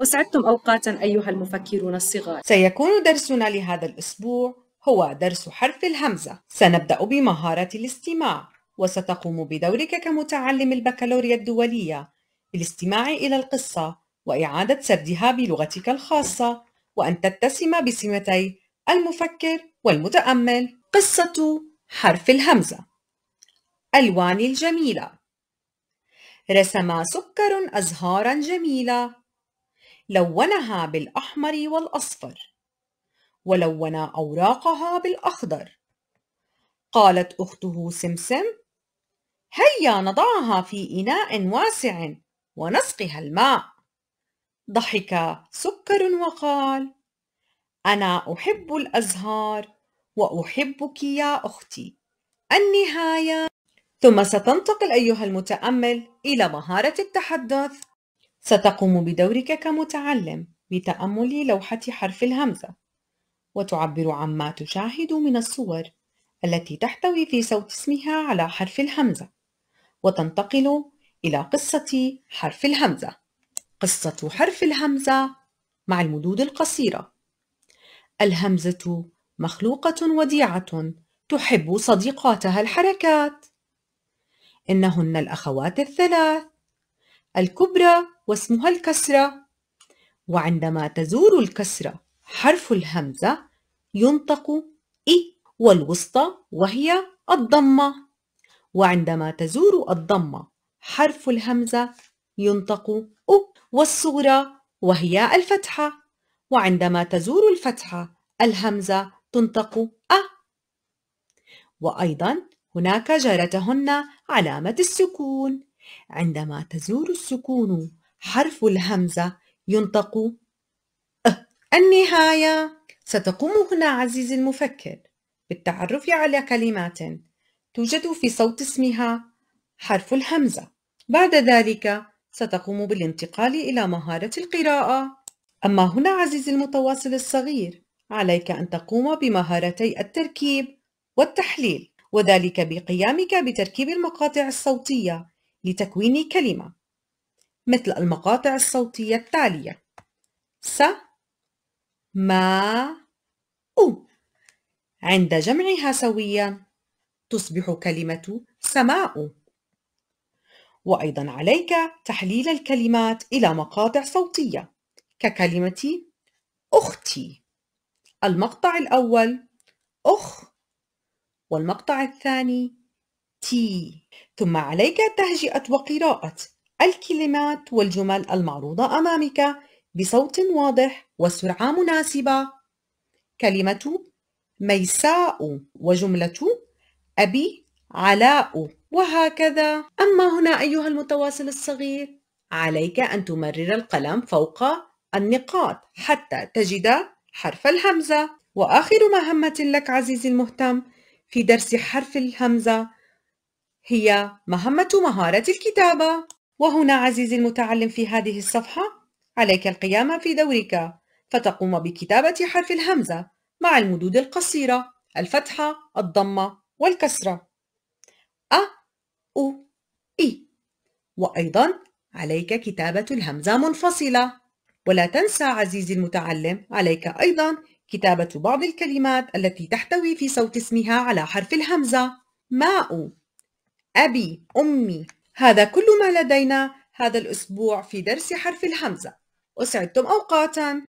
وسعدتم أوقاتا أيها المفكرون الصغار سيكون درسنا لهذا الأسبوع هو درس حرف الهمزة سنبدأ بمهارة الاستماع وستقوم بدورك كمتعلم البكالوريا الدولية بالاستماع إلى القصة وإعادة سردها بلغتك الخاصة وأن تتسم بسمتي المفكر والمتأمل قصة حرف الهمزة الوان الجميلة رسم سكر أزهارا جميلة لونها بالأحمر والأصفر ولون أوراقها بالأخضر قالت أخته سمسم هيا نضعها في إناء واسع ونسقها الماء ضحك سكر وقال أنا أحب الأزهار وأحبك يا أختي النهاية ثم ستنتقل أيها المتأمل إلى مهارة التحدث ستقوم بدورك كمتعلم بتأمل لوحة حرف الهمزة وتعبر عما تشاهد من الصور التي تحتوي في صوت اسمها على حرف الهمزة وتنتقل إلى قصة حرف الهمزة قصة حرف الهمزة مع المدود القصيرة الهمزة مخلوقة وديعة تحب صديقاتها الحركات إنهن الأخوات الثلاث الكبرى واسمها الكسرة وعندما تزور الكسرة حرف الهمزة ينطق إي والوسطى وهي الضمة وعندما تزور الضمة حرف الهمزة ينطق أو والصغرى وهي الفتحة وعندما تزور الفتحة الهمزة تنطق أ وأيضا هناك جارتهن علامة السكون عندما تزور السكون حرف الهمزة ينطق أه النهاية ستقوم هنا عزيزي المفكر بالتعرف على كلمات توجد في صوت اسمها حرف الهمزة بعد ذلك ستقوم بالانتقال إلى مهارة القراءة أما هنا عزيزي المتواصل الصغير عليك أن تقوم بمهارتي التركيب والتحليل وذلك بقيامك بتركيب المقاطع الصوتية لتكوين كلمة مثل المقاطع الصوتية التالية س ما أو عند جمعها سويا تصبح كلمة سماء وأيضا عليك تحليل الكلمات إلى مقاطع صوتية ككلمة أختي المقطع الأول أخ والمقطع الثاني تي ثم عليك تهجئة وقراءة الكلمات والجمل المعروضة أمامك بصوت واضح وسرعة مناسبة كلمة ميساء وجملة أبي علاء وهكذا أما هنا أيها المتواصل الصغير عليك أن تمرر القلم فوق النقاط حتى تجد حرف الهمزة وآخر مهمة لك عزيزي المهتم في درس حرف الهمزة هي مهمة مهارة الكتابة وهنا عزيزي المتعلم في هذه الصفحة عليك القيام في دورك فتقوم بكتابة حرف الهمزة مع المدود القصيرة الفتحة الضمة والكسرة أ أو إي وأيضا عليك كتابة الهمزة منفصلة ولا تنسى عزيزي المتعلم عليك أيضا كتابة بعض الكلمات التي تحتوي في صوت اسمها على حرف الهمزة ماء أبي أمي هذا كل ما لدينا هذا الأسبوع في درس حرف الهمزة أسعدتم أوقاتاً